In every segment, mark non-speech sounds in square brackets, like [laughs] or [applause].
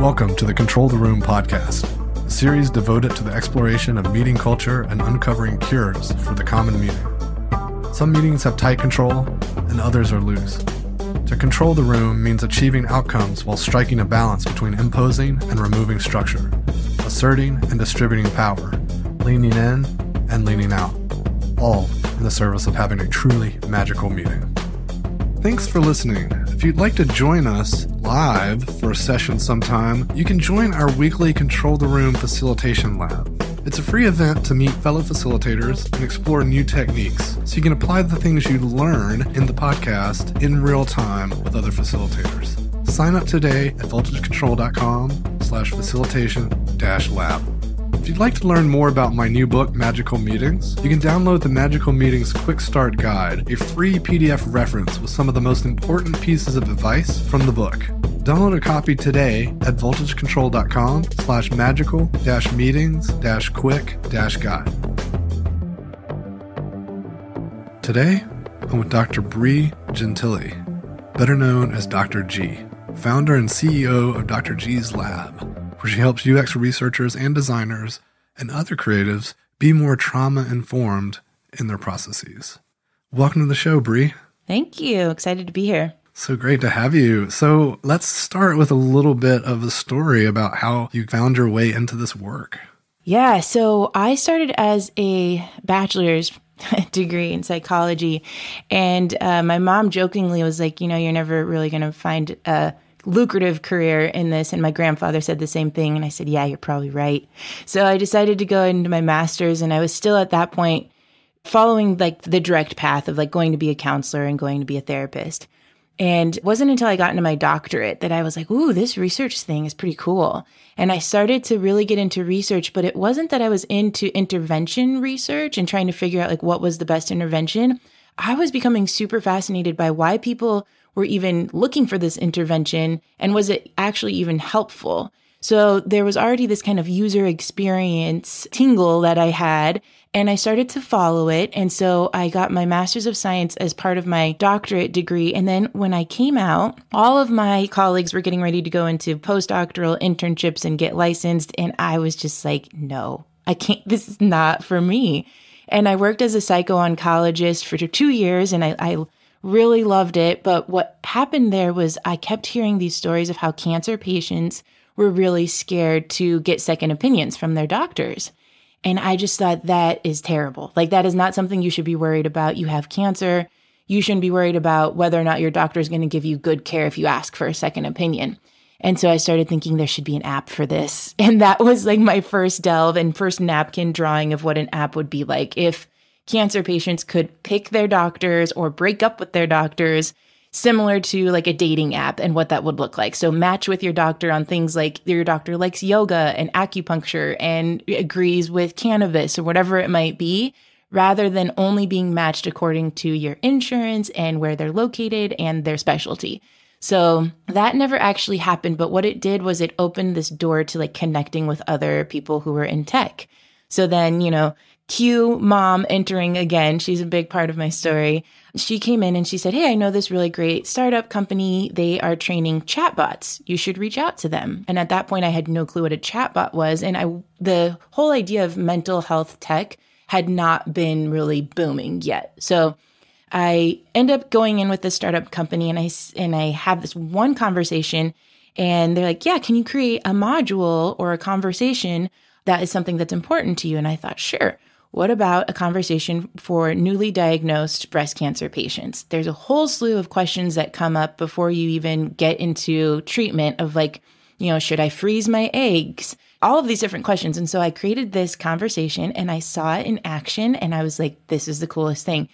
Welcome to the Control the Room podcast, a series devoted to the exploration of meeting culture and uncovering cures for the common meeting. Some meetings have tight control, and others are loose. To control the room means achieving outcomes while striking a balance between imposing and removing structure, asserting and distributing power, leaning in and leaning out, all in the service of having a truly magical meeting. Thanks for listening. If you'd like to join us, live for a session sometime, you can join our weekly Control the Room Facilitation Lab. It's a free event to meet fellow facilitators and explore new techniques so you can apply the things you learn in the podcast in real time with other facilitators. Sign up today at voltagecontrol.com slash facilitation dash lab. If you'd like to learn more about my new book, Magical Meetings, you can download the Magical Meetings Quick Start Guide, a free PDF reference with some of the most important pieces of advice from the book. Download a copy today at voltagecontrol.com slash magical dash meetings dash quick dash guide. Today, I'm with Dr. Bree Gentili, better known as Dr. G, founder and CEO of Dr. G's Lab, where she helps UX researchers and designers and other creatives be more trauma informed in their processes. Welcome to the show, Bree. Thank you. Excited to be here. So great to have you. So let's start with a little bit of a story about how you found your way into this work. Yeah. So I started as a bachelor's [laughs] degree in psychology. And uh, my mom jokingly was like, you know, you're never really going to find a lucrative career in this. And my grandfather said the same thing. And I said, Yeah, you're probably right. So I decided to go into my master's. And I was still at that point following like the direct path of like going to be a counselor and going to be a therapist. And it wasn't until I got into my doctorate that I was like, ooh, this research thing is pretty cool. And I started to really get into research, but it wasn't that I was into intervention research and trying to figure out like what was the best intervention. I was becoming super fascinated by why people were even looking for this intervention and was it actually even helpful. So there was already this kind of user experience tingle that I had and I started to follow it. And so I got my master's of science as part of my doctorate degree. And then when I came out, all of my colleagues were getting ready to go into postdoctoral internships and get licensed. And I was just like, no, I can't, this is not for me. And I worked as a psycho oncologist for two years and I, I really loved it. But what happened there was I kept hearing these stories of how cancer patients were really scared to get second opinions from their doctors. And I just thought that is terrible. Like, that is not something you should be worried about. You have cancer. You shouldn't be worried about whether or not your doctor is going to give you good care if you ask for a second opinion. And so I started thinking there should be an app for this. [laughs] And that was like my first delve and first napkin drawing of what an app would be like if cancer patients could pick their doctors or break up with their doctors, similar to like a dating app and what that would look like. So match with your doctor on things like your doctor likes yoga and acupuncture and agrees with cannabis or whatever it might be. Rather than only being matched according to your insurance and where they're located and their specialty. So that never actually happened. But what it did was it opened this door to like connecting with other people who were in tech. So then, you know, Q mom entering again. She's a big part of my story. She came in and she said, Hey, I know this really great startup company. They are training chatbots. You should reach out to them. And at that point, I had no clue what a chatbot was. And I, the whole idea of mental health tech had not been really booming yet. So I end up going in with this startup company and I, and I have this one conversation and they're like, yeah, can you create a module or a conversation that is something that's important to you? And I thought, sure. What about a conversation for newly diagnosed breast cancer patients? There's a whole slew of questions that come up before you even get into treatment of like, you know, should I freeze my eggs? All of these different questions. And so I created this conversation and I saw it in action and I was like, this is the coolest thing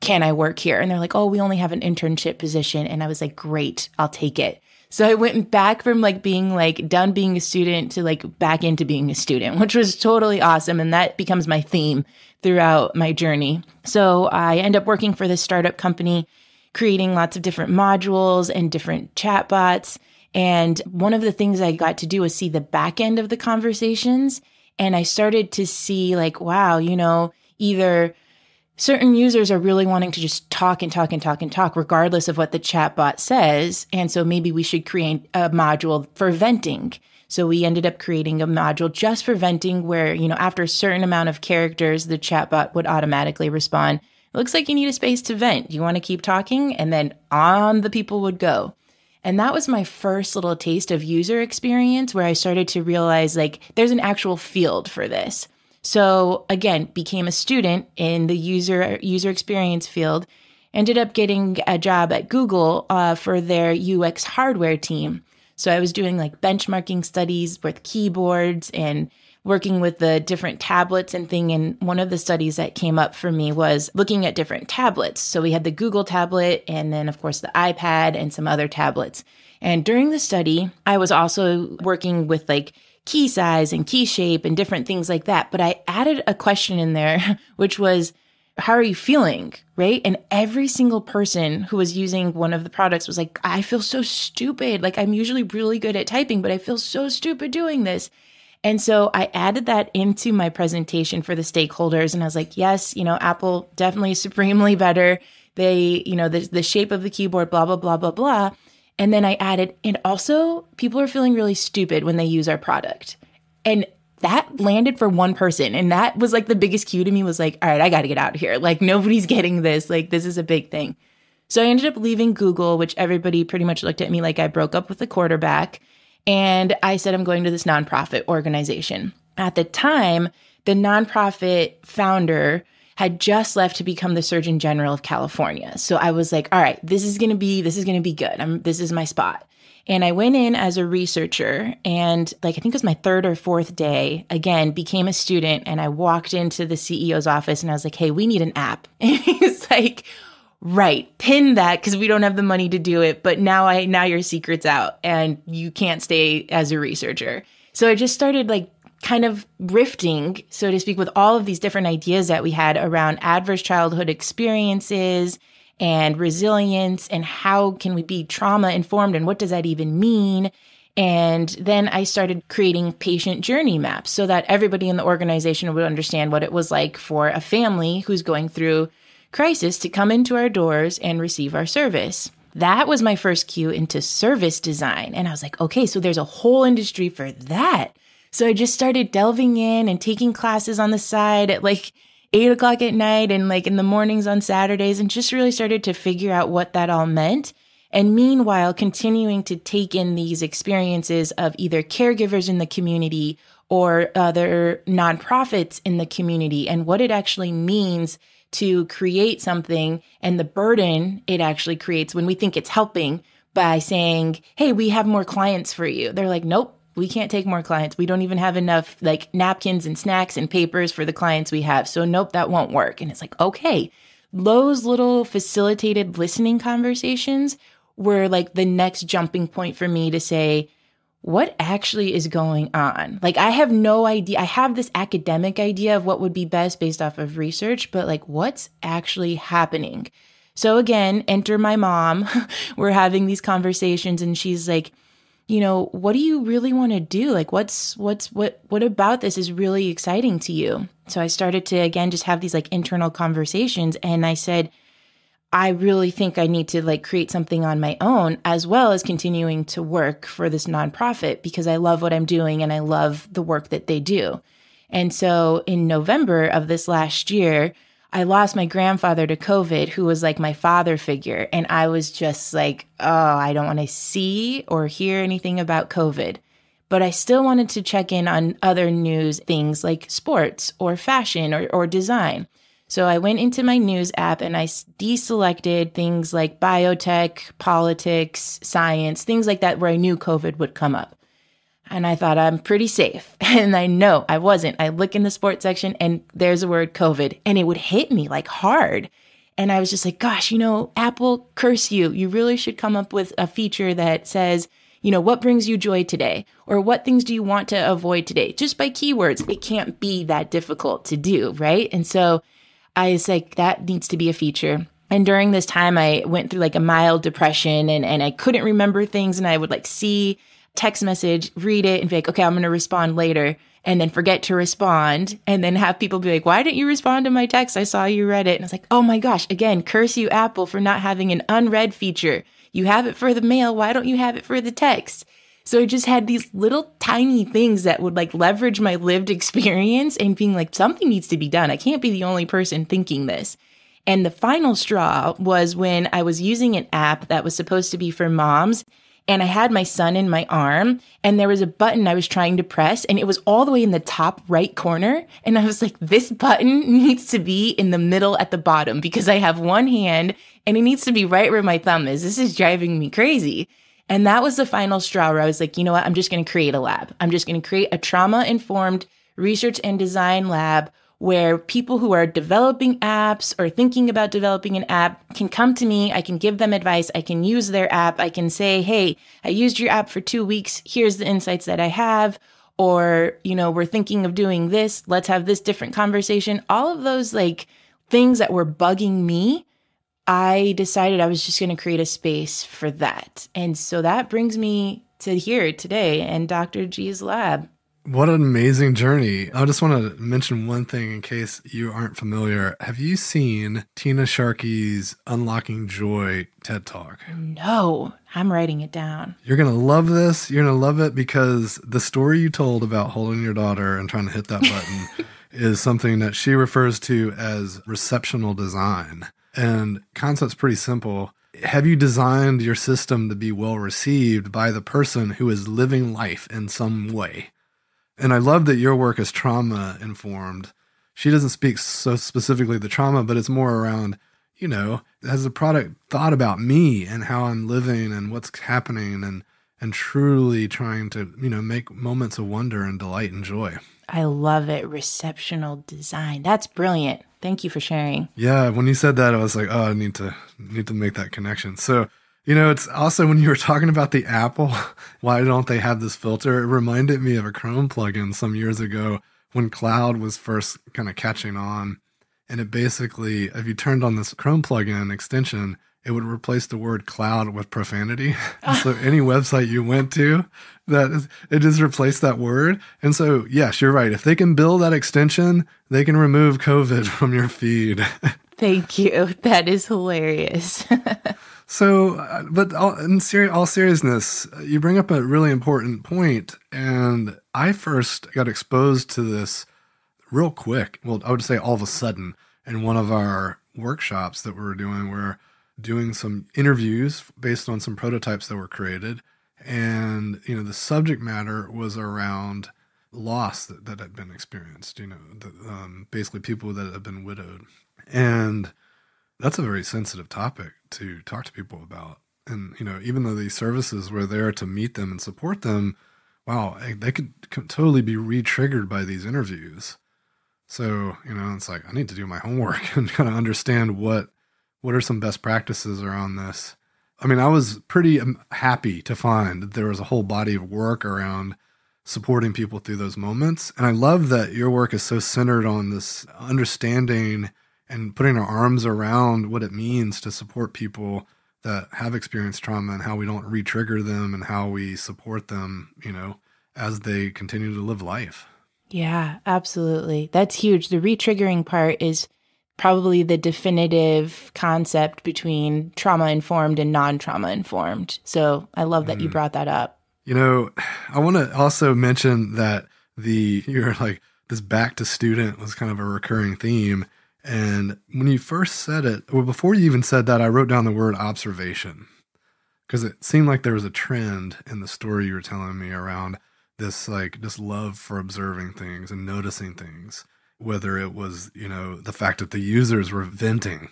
can I work here? And they're like, oh, we only have an internship position. And I was like, great, I'll take it. So I went back from like being like done being a student to like back into being a student, [laughs] which was totally awesome. And that becomes my theme throughout my journey. So I end up working for this startup company, creating lots of different modules and different chatbots. And one of the things I got to do was see the back end of the conversations. And I started to see like, wow, you know, either certain users are really wanting to just talk and talk and talk and talk regardless of what the chatbot says and so maybe we should create a module for venting so we ended up creating a module just for venting where you know after a certain amount of characters the chatbot would automatically respond it looks like you need a space to vent you want to keep talking and then on the people would go and that was my first little taste of user experience where i started to realize like there's an actual field for this so again, became a student in the user user experience field. Ended up getting a job at Google uh, for their UX hardware team. So I was doing like benchmarking studies with keyboards and working with the different tablets and thing. And one of the studies that came up for me was looking at different tablets. So we had the Google tablet and then, of course, the iPad and some other tablets. And during the study, I was also working with like key size and key shape and different things like that. But I added a question in there, [laughs] which was, how are you feeling? Right. And every single person who was using one of the products was like, I feel so stupid. Like, I'm usually really good at typing, but I feel so stupid doing this. And so I added that into my presentation for the stakeholders. And I was like, yes, you know, Apple definitely supremely better. They, you know, the, the shape of the keyboard, blah, blah, blah, blah, blah. And then I added, and also people are feeling really stupid when they use our product. And that landed for one person. And that was like the biggest cue to me was like, all right, I got to get out here. Like, nobody's [laughs] getting this. Like, this is a big thing. So I ended up leaving Google, which everybody pretty much looked at me like I broke up with the quarterback. And I said, I'm going to this nonprofit organization. At the time, the nonprofit founder had just left to become the Surgeon General of California. So I was like, all right, this is going to be, this is going to be good. I'm, this is my spot. And I went in as a researcher and like I think it was my third or fourth day, again, became a student and I walked into the CEO's office and I was like, "Hey, we need an app." [laughs] And he's like, "Right, pin that cuz we don't have the money to do it, but now I now your secret's out and you can't stay as a researcher." So I just started like kind of rifting, so to speak, with all of these different ideas that we had around adverse childhood experiences and resilience and how can we be trauma informed and what does that even mean? And then I started creating patient journey maps so that everybody in the organization would understand what it was like for a family who's going through crisis to come into our doors and receive our service. That was my first cue into service design. And I was like, okay, so there's a whole industry for that. So I just started delving in and taking classes on the side at like eight o'clock at night and like in the mornings on Saturdays and just really started to figure out what that all meant. And meanwhile, continuing to take in these experiences of either caregivers in the community or other nonprofits in the community and what it actually means to create something and the burden it actually creates when we think it's helping by saying, Hey, we have more clients for you. They're like, Nope, we can't take more clients. We don't even have enough like napkins and snacks and papers for the clients we have. So, nope, that won't work. And it's like, okay, those little facilitated listening conversations were like the next jumping point for me to say, what actually is going on? Like, I have no idea. I have this academic idea of what would be best based off of research, but like, what's actually happening? So, again, enter my mom. [laughs] We're having these conversations, and she's like, you know, what do you really want to do? Like what's what's what what about this is really exciting to you? So I started to again just have these like internal conversations and I said I really think I need to like create something on my own as well as continuing to work for this nonprofit because I love what I'm doing and I love the work that they do. And so in November of this last year, I lost my grandfather to COVID, who was like my father figure. And I was just like, oh, I don't want to see or hear anything about COVID. But I still wanted to check in on other news things like sports or fashion or, or design. So I went into my news app and I deselected things like biotech, politics, science, things like that, where I knew COVID would come up. And I thought, I'm pretty safe. [laughs] And I know I wasn't. I look in the sports section and there's a word COVID and it would hit me like hard. And I was just like, gosh, you know, Apple, curse you. You really should come up with a feature that says, you know, what brings you joy today? Or what things do you want to avoid today? Just by keywords, it can't be that difficult to do, right? And so I was like, that needs to be a feature. And during this time, I went through like a mild depression and, and I couldn't remember things and I would like see text message, read it, and be like, okay, I'm going to respond later, and then forget to respond, and then have people be like, why didn't you respond to my text? I saw you read it. And I was like, oh my gosh, again, curse you, Apple, for not having an unread feature. You have it for the mail. Why don't you have it for the text? So I just had these little tiny things that would like leverage my lived experience and being like, something needs to be done. I can't be the only person thinking this. And the final straw was when I was using an app that was supposed to be for moms and I had my son in my arm and there was a button I was trying to press and it was all the way in the top right corner. And I was like, this button needs to be in the middle at the bottom because I have one hand and it needs to be right where my thumb is. This is driving me crazy. And that was the final straw where I was like, you know what? I'm just going to create a lab. I'm just going to create a trauma informed research and design lab where people who are developing apps or thinking about developing an app can come to me. I can give them advice. I can use their app. I can say, Hey, I used your app for two weeks. Here's the insights that I have. Or, you know, we're thinking of doing this. Let's have this different conversation. All of those like things that were bugging me. I decided I was just going to create a space for that. And so that brings me to here today and Dr. G's lab. What an amazing journey. I just want to mention one thing in case you aren't familiar. Have you seen Tina Sharkey's Unlocking Joy TED Talk? No, I'm writing it down. You're going to love this. You're going to love it because the story you told about holding your daughter and trying to hit that button [laughs] is something that she refers to as receptional design. And concept's pretty simple have you designed your system to be well received by the person who is living life in some way? And I love that your work is trauma informed. She doesn't speak so specifically the trauma, but it's more around, you know, has the product thought about me and how I'm living and what's happening and and truly trying to, you know, make moments of wonder and delight and joy. I love it. Receptional design. That's brilliant. Thank you for sharing. Yeah, when you said that, I was like, oh, I need to need to make that connection. So you know, it's also when you were talking about the Apple, [laughs] why don't they have this filter? It reminded me of a Chrome plugin some years ago when cloud was first kind of catching on. And it basically, if you turned on this Chrome plugin extension, it would replace the word cloud with profanity. [laughs] so [laughs] any website you went to, that is, it just replaced that word. And so, yes, you're right. If they can build that extension, they can remove COVID from your feed. Thank you. That is hilarious. so, uh, but all, in seri- all seriousness, you bring up a really important point, and I first got exposed to this real quick. Well, I would say all of a sudden in one of our workshops that we were doing, we're doing some interviews based on some prototypes that were created, and you know the subject matter was around loss that, that had been experienced. You know, the, um, basically people that have been widowed and that's a very sensitive topic to talk to people about. And, you know, even though these services were there to meet them and support them, wow, eh, they could, totally be re triggered by these interviews. So, you know, it's like, I need to do my homework [laughs] and kind of understand what, what are some best practices around this. I mean, I was pretty um, happy to find that there was a whole body of work around supporting people through those moments. And I love that your work is so centered on this understanding and putting our arms around what it means to support people that have experienced trauma and how we don't re-trigger them and how we support them, you know, as they continue to live life. Yeah, absolutely. That's huge. The re-triggering part is probably the definitive concept between trauma informed and non-trauma informed. So, I love that mm. you brought that up. You know, I want to also mention that the [laughs] you're like this back to student was kind of a recurring theme and when you first said it, well, before you even said that, I wrote down the word observation because it seemed like there was a trend in the story you were telling me around this, like, this love for observing things and noticing things, whether it was, you know, the fact that the users were venting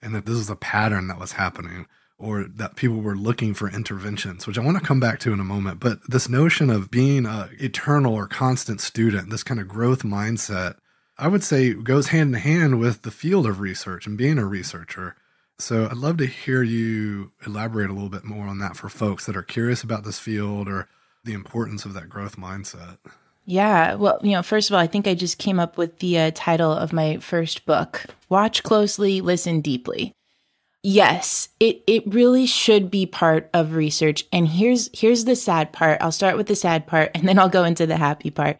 and that this was a pattern that was happening or that people were looking for interventions, which I want to come back to in a moment. But this notion of being a eternal or constant student, this kind of growth mindset I would say goes hand in hand with the field of research and being a researcher. So I'd love to hear you elaborate a little bit more on that for folks that are curious about this field or the importance of that growth mindset. Yeah. Well, you know, first of all, I think I just came up with the uh, title of my first book Watch Closely, Listen Deeply. Yes, it, it really should be part of research. And here's here's the sad part. I'll start with the sad part and then I'll go into the happy part.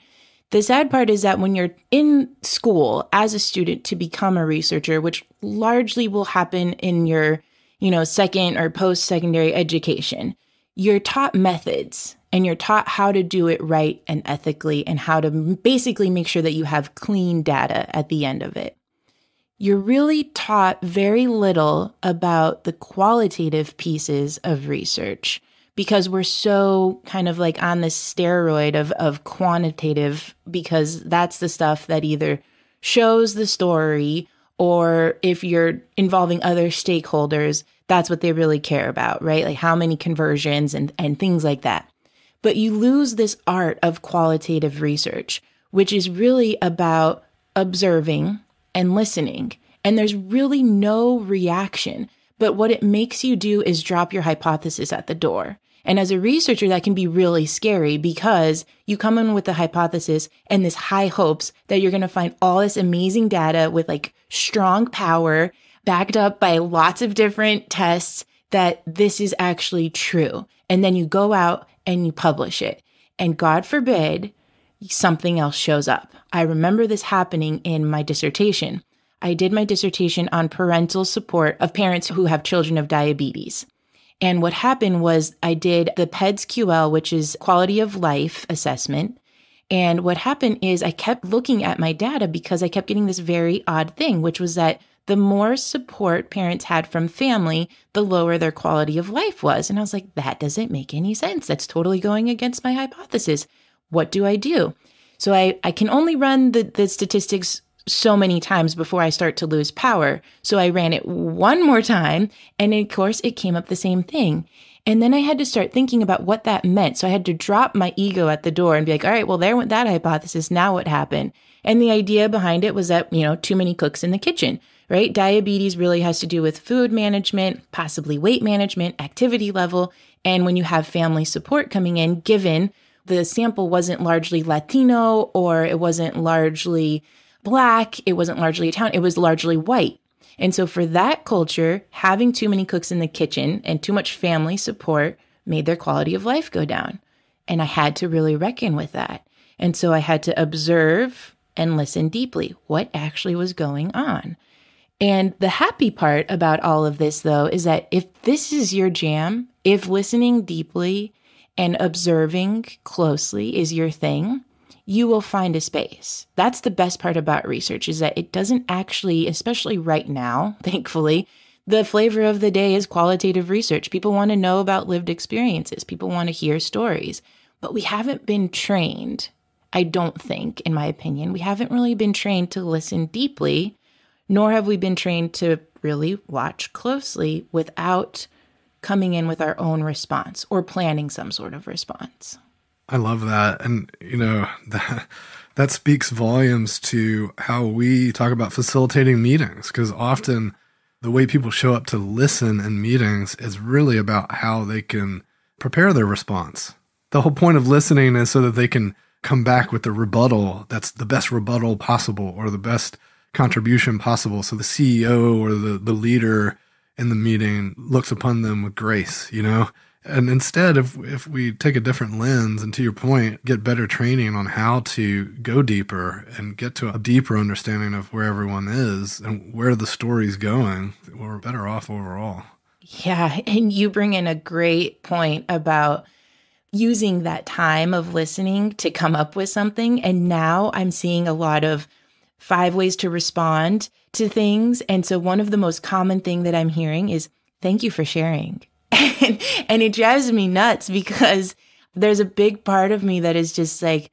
The sad part is that when you're in school as a student to become a researcher, which largely will happen in your, you know, second or post-secondary education, you're taught methods and you're taught how to do it right and ethically and how to basically make sure that you have clean data at the end of it. You're really taught very little about the qualitative pieces of research because we're so kind of like on this steroid of of quantitative because that's the stuff that either shows the story or if you're involving other stakeholders that's what they really care about right like how many conversions and and things like that but you lose this art of qualitative research which is really about observing and listening and there's really no reaction but what it makes you do is drop your hypothesis at the door and as a researcher, that can be really scary because you come in with the hypothesis and this high hopes that you're going to find all this amazing data with like strong power backed up by lots of different tests that this is actually true. And then you go out and you publish it. And God forbid something else shows up. I remember this happening in my dissertation. I did my dissertation on parental support of parents who have children of diabetes. And what happened was I did the PEDS QL, which is quality of life assessment. And what happened is I kept looking at my data because I kept getting this very odd thing, which was that the more support parents had from family, the lower their quality of life was. And I was like, that doesn't make any sense. That's totally going against my hypothesis. What do I do? So I, I can only run the, the statistics so many times before I start to lose power. So I ran it one more time. And of course, it came up the same thing. And then I had to start thinking about what that meant. So I had to drop my ego at the door and be like, all right, well, there went that hypothesis. Now what happened? And the idea behind it was that, you know, too many cooks in the kitchen, right? Diabetes really has to do with food management, possibly weight management, activity level. And when you have family support coming in, given the sample wasn't largely Latino or it wasn't largely black, it wasn't largely Italian, it was largely white. And so for that culture, having too many cooks in the kitchen and too much family support made their quality of life go down. And I had to really reckon with that. And so I had to observe and listen deeply what actually was going on. And the happy part about all of this, though, is that if this is your jam, if listening deeply and observing closely is your thing, you will find a space. That's the best part about research is that it doesn't actually, especially right now, [laughs] thankfully, the flavor of the day is qualitative research. People want to know about lived experiences. People want to hear stories. But we haven't been trained, I don't think, in my opinion, we haven't really been trained to listen deeply, nor have we been trained to really watch closely without coming in with our own response or planning some sort of response. I love that. And, you know, [laughs] that, that speaks volumes to how we talk about facilitating meetings because often the way people show up to listen in meetings is really about how they can prepare their response. The whole point of listening is so that they can come back with the rebuttal that's the best rebuttal possible or the best contribution possible. So the CEO or the, the leader in the meeting looks upon them with grace, you know? And instead, if if we take a different lens and to your point, get better training on how to go deeper and get to a deeper understanding of where everyone is and where the story's going, we're better off overall. Yeah, and you bring in a great point about using that time of listening to come up with something. And now I'm seeing a lot of five ways to respond to things. And so one of the most common thing that I'm hearing is thank you for sharing. And, and it drives me nuts because there's a big part of me that is just like,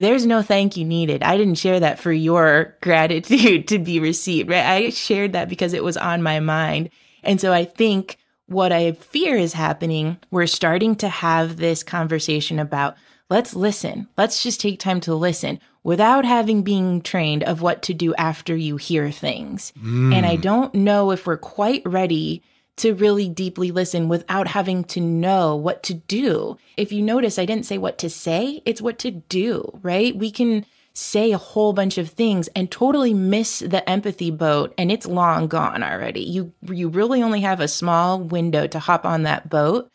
there's no thank you needed. I didn't share that for your gratitude to be received, right? I shared that because it was on my mind. And so I think what I fear is happening, we're starting to have this conversation about let's listen. Let's just take time to listen without having being trained of what to do after you hear things. Mm. And I mm. don't know if we're quite ready to really deeply listen without having to know what to do. If you notice, I didn't say what to say, it's what to do, right? We can say a whole bunch of things and totally miss the empathy boat and it's long gone already. You you really only have a small window to hop on that boat.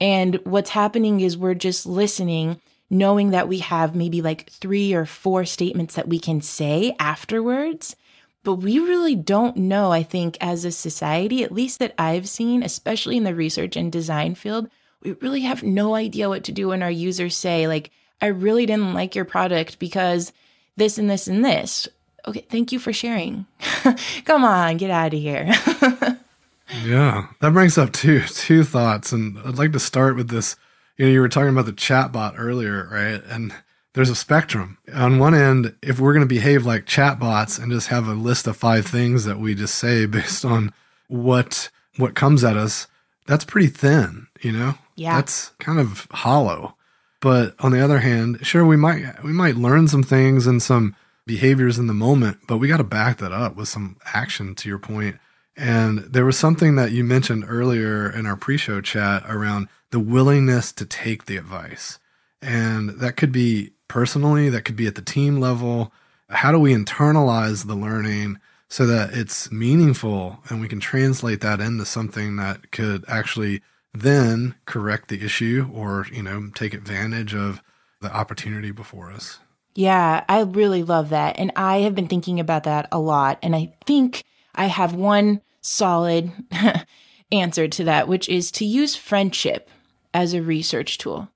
And what's happening is we're just listening, knowing that we have maybe like 3 or 4 statements that we can say afterwards but we really don't know, I think, as a society, at least that I've seen, especially in the research and design field, we really have no idea what to do when our users say, like, I really didn't like your product because this and this and this. Okay, thank you for sharing. [laughs] Come on, get out of here. [laughs] yeah, that brings up two two thoughts, and I'd like to start with this. You know, you were talking about the chatbot earlier, right? And there's a spectrum. On one end, if we're going to behave like chatbots and just have a list of five things that we just say [laughs] based on what what comes at us, that's pretty thin, you know? Yeah. That's kind of hollow. But on the other hand, sure we might we might learn some things and some behaviors in the moment, but we got to back that up with some action to your point. And there was something that you mentioned earlier in our pre-show chat around the willingness to take the advice. And that could be personally, that could be at the team level. How do we internalize the learning so that it's meaningful and we can translate that into something that could actually then correct the issue or, you know, take advantage of the opportunity before us? Yeah, I really love that. And I have been thinking about that a lot. And I think I have one solid [laughs] answer to that, which is to use friendship as a research tool.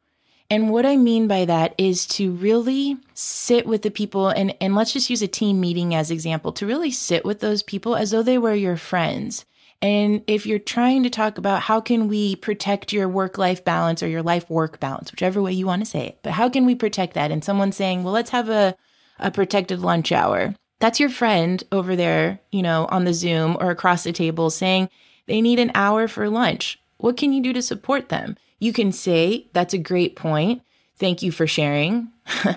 And what I mean by that is to really sit with the people and, and let's just use a team meeting as example, to really sit with those people as though they were your friends. And if you're trying to talk about how can we protect your work life balance or your life work balance, whichever way you want to say it, but how can we protect that? And someone saying, well, let's have a, a protected lunch hour. That's your friend over there, you know, on the Zoom or across the table saying they need an hour for lunch. What can you do to support them? You can say, That's a great point. Thank you for sharing. [laughs]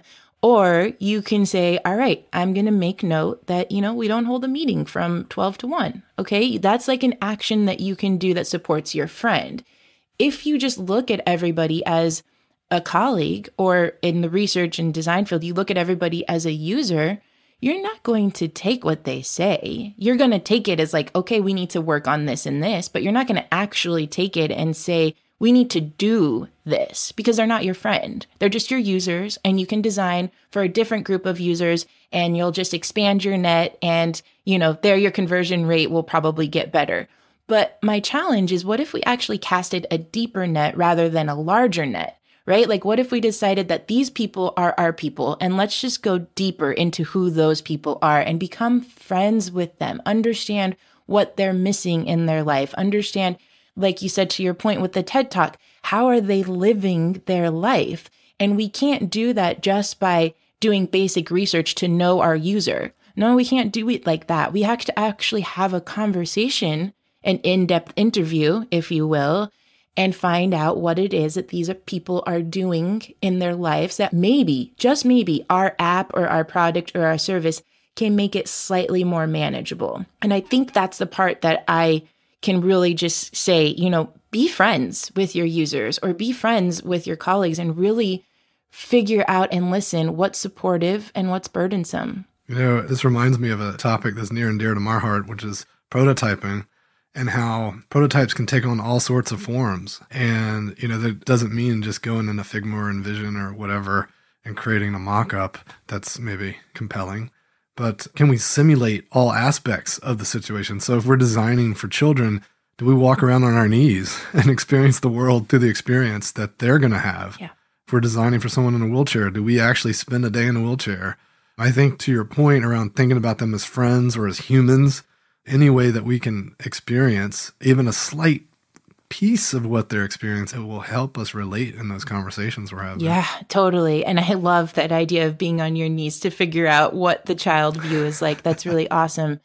or you can say, All right, I'm going to make note that, you know, we don't hold a meeting from 12 to 1. Okay. That's like an action that you can do that supports your friend. If you just look at everybody as, a colleague or in the research and design field, you look at everybody as a user, you're not going to take what they say. You're going to take it as, like, okay, we need to work on this and this, but you're not going to actually take it and say, we need to do this because they're not your friend. They're just your users, and you can design for a different group of users and you'll just expand your net and, you know, there your conversion rate will probably get better. But my challenge is what if we actually casted a deeper net rather than a larger net? right? Like, what if we decided that these people are our people and let's just go deeper into who those people are and become friends with them, understand what they're missing in their life, understand, like you said to your point with the TED Talk, how are they living their life? And we can't do that just by doing basic research to know our user. No, we can't do it like that. We have to actually have a conversation, an in depth interview, if you will, and find out what it is that these people are doing in their lives that maybe, just maybe, our app or our product or our service can make it slightly more manageable. And I think that's the part that I can really just say, you know, be friends with your users or be friends with your colleagues and really figure out and listen what's supportive and what's burdensome. You know, this reminds me of a topic that's near and dear to my heart, which is prototyping and how prototypes can take on all sorts of forms. And, you know, that doesn't mean just going into Figma or Envision or whatever and creating a mock up that's maybe compelling. But can we simulate all aspects of the situation? So if we're designing for children, do we walk around on our knees [laughs] and experience the world through the experience that they're going to have? Yeah. If we're designing for someone in a wheelchair, do we actually spend a day in a wheelchair? I think to your point around thinking about them as friends or as humans, any way that we can experience even a slight piece of what they're experiencing, it will help us relate in those conversations we're having. Yeah, totally. And I love that idea of being on your knees to figure out what the child view is like. That's really [laughs] awesome.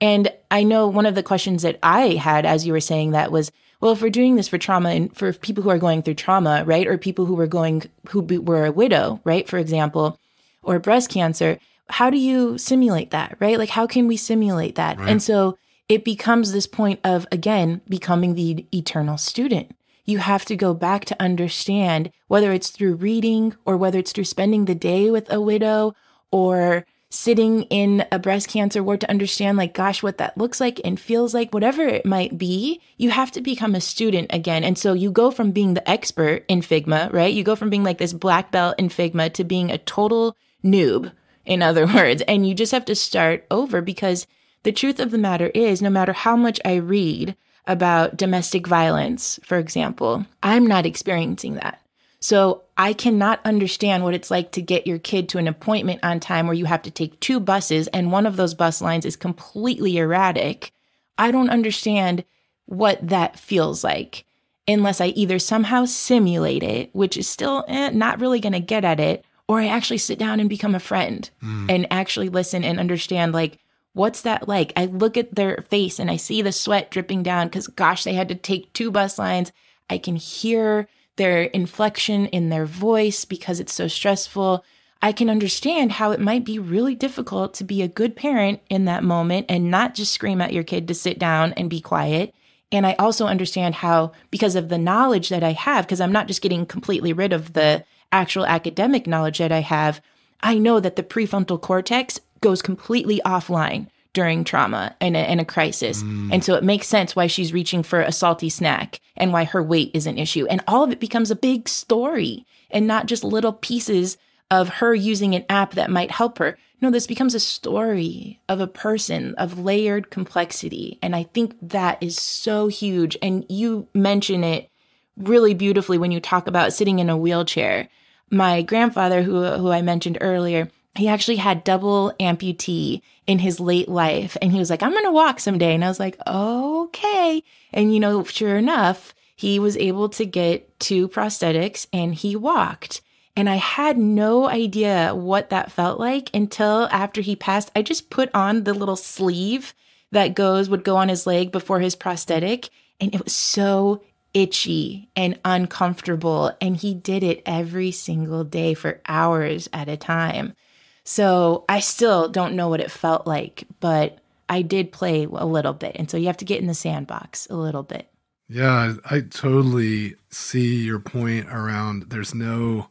And I know one of the questions that I had as you were saying that was, well, if we're doing this for trauma and for people who are going through trauma, right, or people who were going who be, were a widow, right, for example, or breast cancer, how do you simulate that, right? Like, how can we simulate that? Right. And so it becomes this point of, again, becoming the eternal student. You have to go back to understand whether it's through reading or whether it's through spending the day with a widow or sitting in a breast cancer ward to understand, like, gosh, what that looks like and feels like, whatever it might be, you have to become a student again. And so you go from being the expert in Figma, right? You go from being like this black belt in Figma to being a total noob in other [laughs] words. And you just have to start over because the truth of the matter is no matter how much I read about domestic violence, for example, I'm not experiencing that. So I cannot understand what it's like to get your kid to an appointment on time where you have to take two buses and one of those bus lines is completely erratic. I don't understand what that feels like unless I either somehow simulate it, which is still eh, not really going to get at it, or I actually sit down and become a friend mm. and actually listen and understand like what's that like? I look at their face and I see the sweat dripping down cuz gosh, they had to take two bus lines. I can hear their inflection in their voice because it's so stressful. I can understand how it might be really difficult to be a good parent in that moment and not just scream at your kid to sit down and be quiet. And I also understand how, because of the knowledge that I have, because I'm not just getting completely rid of the actual academic knowledge that I have, I know that the prefrontal cortex goes completely offline during trauma and a, and a crisis. Mm. And so it makes sense why she's reaching for a salty snack and why her weight is an issue. And all of it becomes a big story and not just little pieces of her using an app that might help her. No, this becomes a story of a person of layered complexity. And I think that is so huge. And you mention it really beautifully when you talk about sitting in a wheelchair my grandfather, who, who I mentioned earlier, he actually had double amputee in his late life. And he was like, I'm going to walk someday. And I was like, okay. And, you know, sure enough, he was able to get two prosthetics and he walked. And I had no idea what that felt like until after he passed. I just put on the little sleeve that goes, would go on his leg before his prosthetic. And it was so itchy and uncomfortable. And he did it every single day for hours at a time. So I still don't know what it felt like, but I did play a little bit. And so you have to get in the sandbox a little bit. Yeah, I, totally see your point around there's no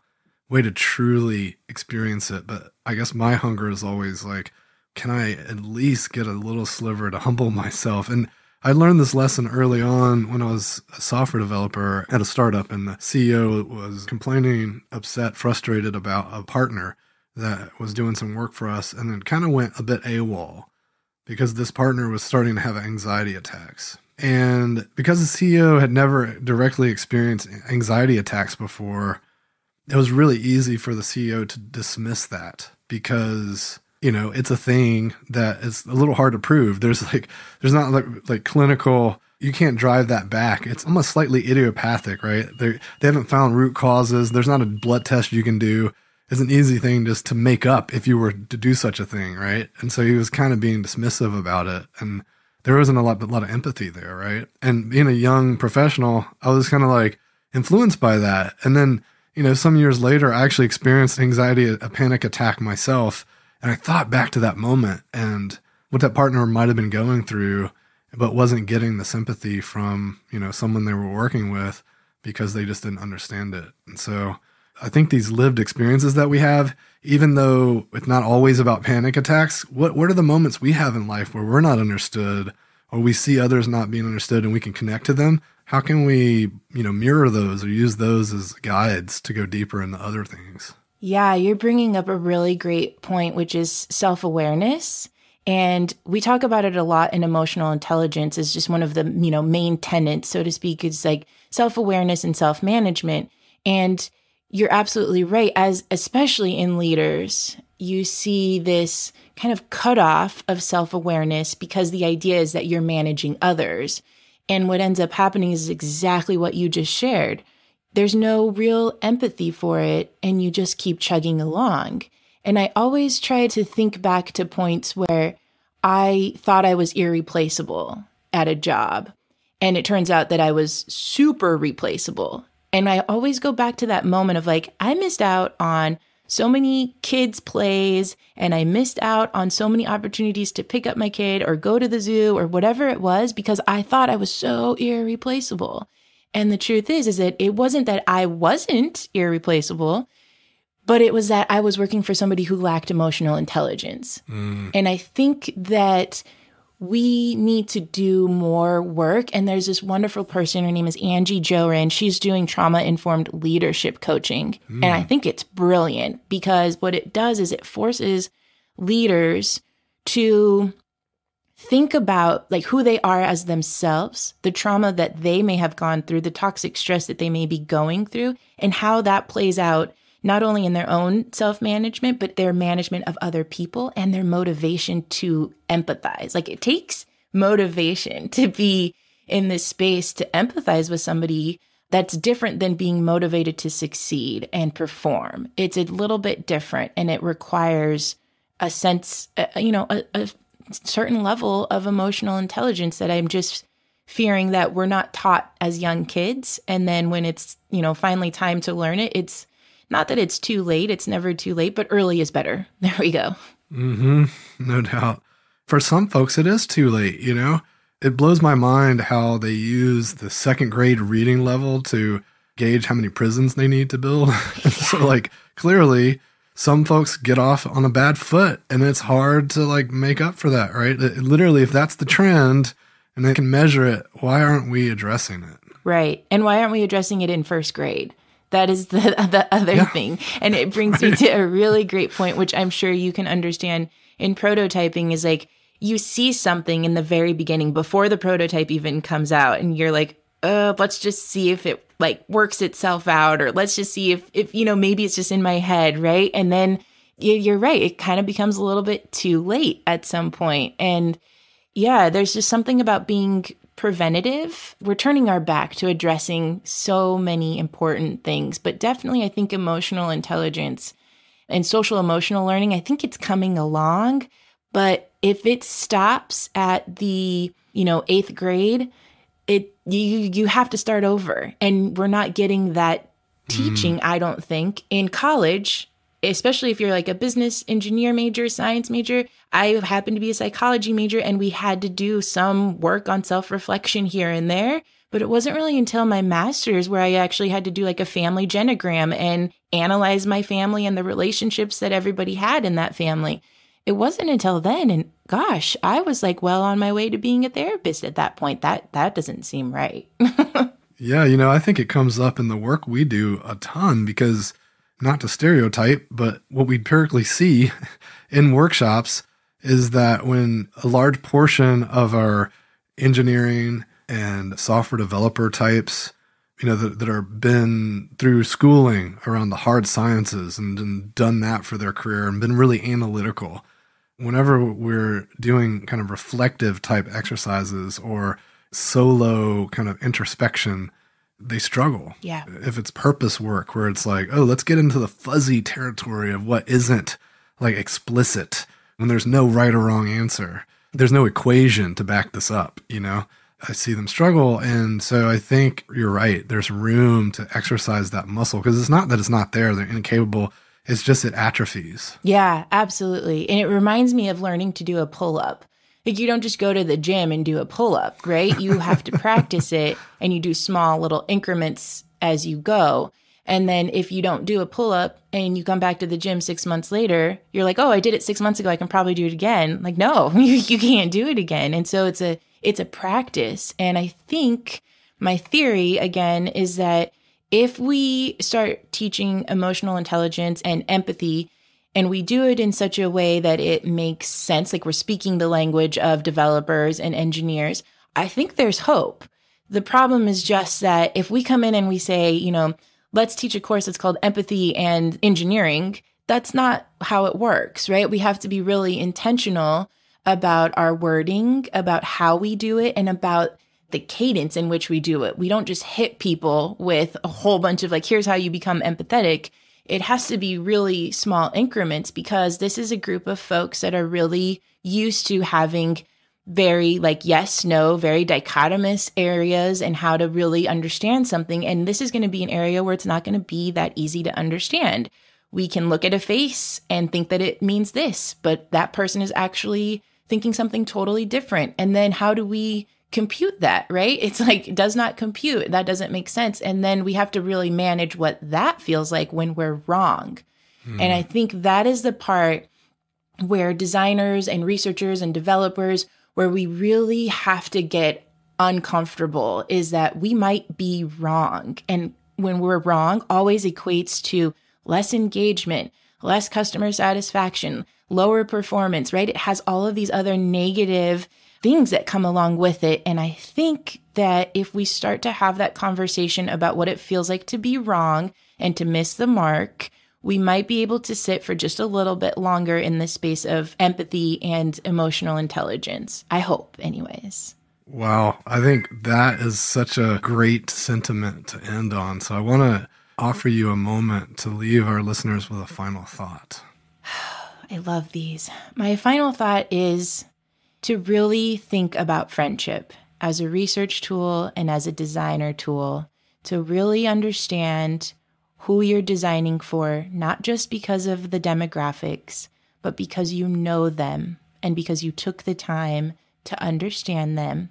way to truly experience it. But I guess my hunger is always like, can I at least get a little sliver to humble [laughs] myself? And I learned this lesson early on when I was a software developer at a startup, and the CEO was complaining, upset, frustrated about a partner that was doing some work for us, and then kind of went a bit AWOL because this partner was starting to have anxiety attacks. And because the CEO had never directly experienced anxiety attacks before, it was really easy for the CEO to dismiss that because you know it's a thing that is a little hard to prove there's like there's not like like clinical you can't drive that back it's almost slightly idiopathic right they they they have not found root causes there's not a blood test you can do it's an easy thing just to make up if you were to do such a thing right and so he was kind of being dismissive about it and there wasn't a lot a lot of empathy there right and being a young professional i was kind of like influenced by that and then you know some years later i actually experienced anxiety a panic attack myself and I thought back to that moment and what that partner might have been going through, but wasn't getting the sympathy from, you know, someone they were working with because they just didn't understand it. And so I think these lived experiences that we have, even though it's not always about panic attacks, what what are the moments we have in life where we're not understood or we see others not being understood and we can connect to them? How can we, you know, mirror those or use those as guides to go deeper into other things? Yeah, you're bringing up a really great point, which is self awareness. And we talk about it a lot in emotional intelligence is just one of the, you know, main tenets, so to speak, is like self-awareness and self-management. And you're absolutely right. As especially in leaders, you see this kind of cutoff of self-awareness because the idea is that you're managing others. And what ends up happening is exactly what you just shared. There's no real empathy for it, and you just keep chugging along. And I always try to think back to points where I thought I was irreplaceable at a job. And it turns out that I was super replaceable. And I always go back to that moment of like, I missed out on so many kids' plays, and I missed out on so many opportunities to pick up my kid or go to the zoo or whatever it was because I thought I was so irreplaceable. And the truth is, is that it wasn't that I wasn't irreplaceable, but it was that I was working for somebody who lacked emotional intelligence. Mm. And I think that we need to do more work. And there's this wonderful person, her name is Angie Joran. She's doing trauma informed leadership coaching. Mm. And I mm. think it's brilliant because what it does is it forces leaders to think about like who they are as themselves, the trauma that they may have gone through, the toxic stress that they may be going through, and how that plays out not only in their own self management, but their management of other people and their motivation to empathize. Like it takes motivation [laughs] to be in this space to empathize with somebody that's different than being motivated to succeed and perform. It's a little bit different and it requires a sense, uh, you know, a, a certain level of emotional intelligence that I'm just fearing that we're not taught as young kids. And then when it's, you know, finally time to learn it, it's not that it's too late, it's never too late, but early is better. [laughs] There we go. Mm-hmm. No doubt. For some folks, it is too late, you know? It blows my mind how they use the second grade reading level to gauge how many prisons they need to build. [laughs] so, [laughs] like, clearly, some folks get off on a bad foot and it's hard to like make up for that, right? It, literally, if that's the trend and they can measure it, why aren't we addressing it? Right. And why aren't we addressing it in first grade? That is the [laughs] the other yeah. thing. And it [laughs] brings right. me to a really great point which I'm sure you can understand in prototyping is like you see something in the very beginning before the prototype even comes out and you're like, uh, let's just see if it like works itself out or let's just see if if you know maybe it's just in my head right and then you're right it kind of becomes a little bit too late at some point and yeah there's just something about being preventative we're turning our back to addressing so many important things but definitely i think emotional intelligence and social emotional learning i think it's coming along but if it stops at the you know 8th grade you you have to start over and we're not getting that teaching mm. i don't think in college especially if you're like a business engineer major science major i happen to be a psychology major and we had to do some work on self-reflection here and there but it wasn't really until my master's where I actually had to do like a family genogram and analyze my family and the relationships that everybody had in that family it wasn't until then and gosh, I was like well on my way to being a therapist at that point. That that doesn't seem right. [laughs] yeah, you know, I think it comes up in the work we do a ton because not to stereotype, but what we empirically see [laughs] in workshops is that when a large portion of our engineering and software developer types, you know, that, that are been through schooling around the hard sciences and, and done that for their career and been really analytical, whenever we're doing kind of reflective type exercises or solo kind of introspection, they struggle. Yeah. If it's purpose work where it's like, oh, let's get into the fuzzy territory of what isn't like explicit when there's no right or wrong answer, there's no equation to back this up, you know? I see them struggle. And so I think you're right. There's room to exercise that muscle because it's not that it's not there, they're incapable. It's just it atrophies. Yeah, absolutely. And it reminds me of learning to do a pull up. Like you don't just go to the gym and do a pull up, right? You have to [laughs] practice it and you do small little increments as you go. And then if you don't do a pull up and you come back to the gym six months later, you're like, oh, I did it six months ago. I can probably do it again. Like, no, [laughs] you, you can't do it again. And so it's a, it's a practice. And I think my theory again is that if we start teaching emotional intelligence and empathy, and we do it in such a way that it makes sense, like we're speaking the language of developers and engineers, I think there's hope. The problem is just that if we come in and we say, you know, let's teach a course that's called empathy and engineering, that's not how it works, right? We have to be really intentional about our wording, about how we do it, and about the cadence in which we do it. We don't just hit people with a whole bunch of like, here's how you become empathetic. It has to be really small increments because this is a group of folks that are really used to having very like yes, no, very dichotomous areas and how to really understand something. And this is going to be an area where it's not going to be that easy to understand. We can look at a face and think that it means this, but that person is actually thinking something totally different. And then how do we compute that, right? It's like it does not compute. That doesn't make sense. And then we have to really manage what that feels like when we're wrong. Hmm. And I think that is the part where designers and researchers and developers where we really have to get uncomfortable is that we might be wrong. And when we're wrong always equates to less engagement, less customer satisfaction, lower performance, right? It has all of these other negative things that come along with it. And I think that if we start to have that conversation about what it feels like to be wrong and to miss the mark, we might be able to sit for just a little bit longer in the space of empathy and emotional intelligence. I hope, anyways. Wow. I think that is such a great sentiment to end on. So I want to offer you a moment to leave our listeners with a final thought. [sighs] I love these. My final thought is to really think about friendship as a research tool and as a designer tool, to really understand who you're designing for, not just because of the demographics, but because you know them and because you took the time to understand them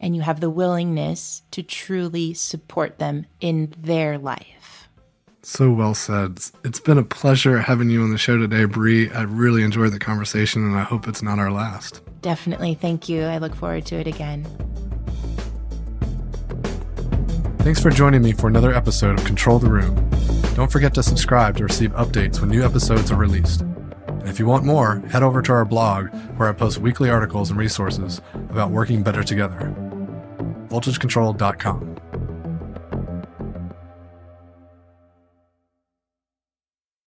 and you have the willingness to truly support them in their life. So well said. It's been a pleasure having you on the show today, Bree. I really enjoyed the conversation and I hope it's not our last. Definitely. Thank you. I look forward to it again. Thanks for joining me for another episode of Control the Room. Don't forget to subscribe to receive updates when new episodes are released. And if you want more, head over to our blog where I post weekly articles and resources about working better together. VoltageControl.com.